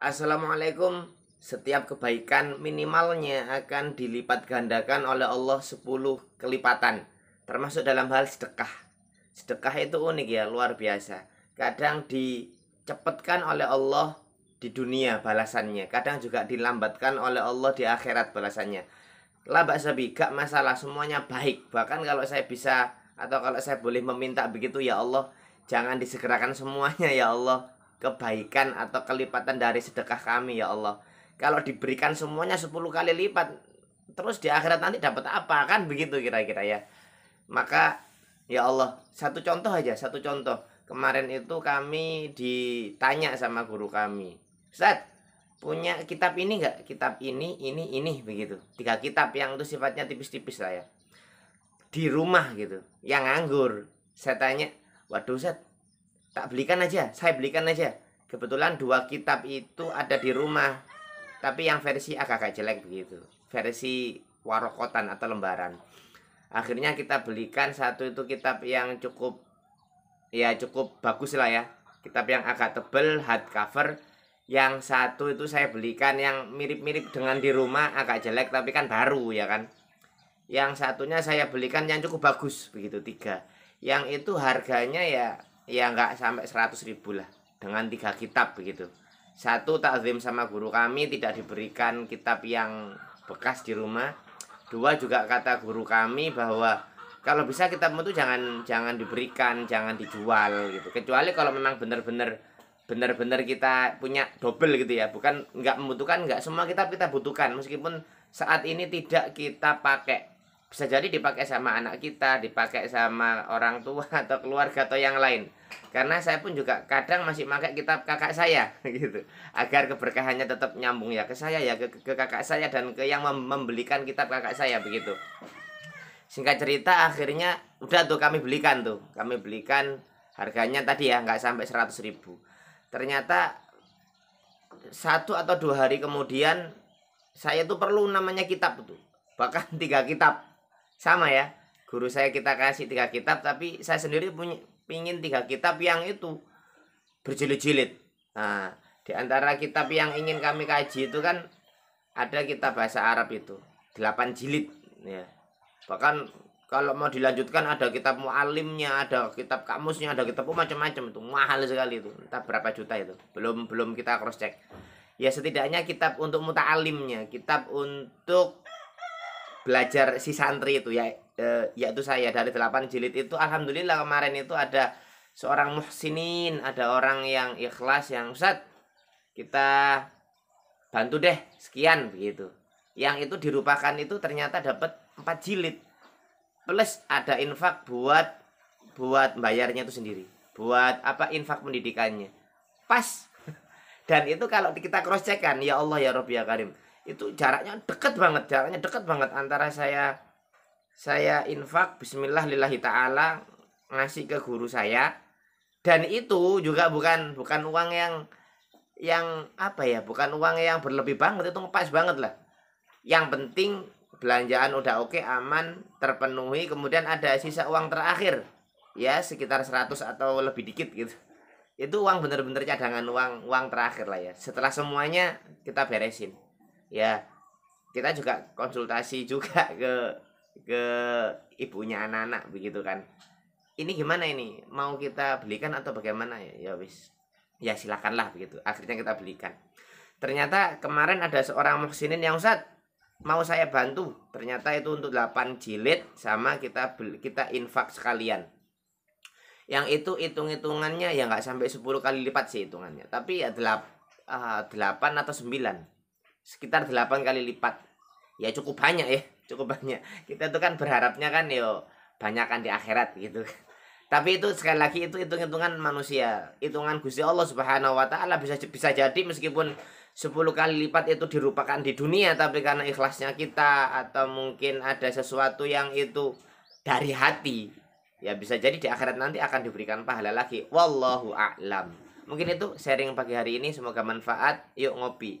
Assalamualaikum setiap kebaikan minimalnya akan dilipat gandakan oleh Allah 10 kelipatan termasuk dalam hal sedekah sedekah itu unik ya luar biasa kadang dicepatkan oleh Allah di dunia balasannya kadang juga dilambatkan oleh Allah di akhirat balasannya labak sabi gak masalah semuanya baik bahkan kalau saya bisa atau kalau saya boleh meminta begitu ya Allah jangan disegerakan semuanya ya Allah kebaikan atau kelipatan dari sedekah kami ya Allah. Kalau diberikan semuanya 10 kali lipat, terus di akhirat nanti dapat apa kan begitu kira-kira ya. Maka ya Allah, satu contoh aja, satu contoh. Kemarin itu kami ditanya sama guru kami. Ustaz, punya kitab ini nggak? Kitab ini, ini, ini begitu. Tiga kitab yang itu sifatnya tipis-tipis lah ya. Di rumah gitu, yang nganggur. Saya tanya, waduh Ustaz, tak belikan aja saya belikan aja kebetulan dua kitab itu ada di rumah tapi yang versi agak-agak jelek begitu versi warokotan atau lembaran akhirnya kita belikan satu itu kitab yang cukup ya cukup bagus lah ya kitab yang agak tebel hardcover yang satu itu saya belikan yang mirip-mirip dengan di rumah agak jelek tapi kan baru ya kan yang satunya saya belikan yang cukup bagus begitu tiga yang itu harganya ya ya nggak sampai 100 ribu lah dengan tiga kitab begitu satu takzim sama guru kami tidak diberikan kitab yang bekas di rumah dua juga kata guru kami bahwa kalau bisa kitabmu itu jangan jangan diberikan jangan dijual gitu kecuali kalau memang benar-benar benar-benar kita punya double gitu ya bukan nggak membutuhkan nggak semua kitab kita butuhkan meskipun saat ini tidak kita pakai bisa jadi dipakai sama anak kita, dipakai sama orang tua atau keluarga atau yang lain. Karena saya pun juga kadang masih pakai kitab kakak saya gitu. Agar keberkahannya tetap nyambung ya ke saya ya ke, ke kakak saya dan ke yang membelikan kitab kakak saya begitu. Singkat cerita akhirnya udah tuh kami belikan tuh. Kami belikan harganya tadi ya nggak sampai 100 ribu. Ternyata satu atau dua hari kemudian saya tuh perlu namanya kitab tuh bahkan tiga kitab sama ya guru saya kita kasih tiga kitab tapi saya sendiri punya pingin tiga kitab yang itu berjilid-jilid nah di antara kitab yang ingin kami kaji itu kan ada kitab bahasa Arab itu delapan jilid ya bahkan kalau mau dilanjutkan ada kitab mualimnya ada kitab kamusnya ada kitab oh, macam-macam itu mahal sekali itu entah berapa juta itu belum belum kita cross check ya setidaknya kitab untuk muta'alimnya kitab untuk belajar si santri itu ya e, yaitu saya dari 8 jilid itu alhamdulillah kemarin itu ada seorang muhsinin, ada orang yang ikhlas yang Ustaz kita bantu deh sekian begitu. Yang itu dirupakan itu ternyata dapat 4 jilid. Plus ada infak buat buat bayarnya itu sendiri. Buat apa infak pendidikannya. Pas. Dan itu kalau kita cross check kan ya Allah ya Rabbi ya Karim itu jaraknya deket banget jaraknya deket banget antara saya saya infak bismillah lillahi taala ngasih ke guru saya dan itu juga bukan bukan uang yang yang apa ya bukan uang yang berlebih banget itu ngepas banget lah yang penting belanjaan udah oke okay, aman terpenuhi kemudian ada sisa uang terakhir ya sekitar 100 atau lebih dikit gitu itu uang bener-bener cadangan uang uang terakhir lah ya setelah semuanya kita beresin ya kita juga konsultasi juga ke ke ibunya anak-anak begitu kan ini gimana ini mau kita belikan atau bagaimana ya, ya wis ya silakanlah begitu akhirnya kita belikan ternyata kemarin ada seorang muksinin yang Ustaz mau saya bantu ternyata itu untuk 8 jilid sama kita kita infak sekalian yang itu hitung-hitungannya ya nggak sampai 10 kali lipat sih hitungannya tapi ya 8, 8 ah, atau 9 sekitar 8 kali lipat ya cukup banyak ya cukup banyak kita tuh kan berharapnya kan yo banyak kan di akhirat gitu tapi itu sekali lagi itu hitung-hitungan manusia hitungan Gusti Allah Subhanahu wa taala bisa bisa jadi meskipun 10 kali lipat itu dirupakan di dunia tapi karena ikhlasnya kita atau mungkin ada sesuatu yang itu dari hati ya bisa jadi di akhirat nanti akan diberikan pahala lagi wallahu a'lam mungkin itu sharing pagi hari ini semoga manfaat yuk ngopi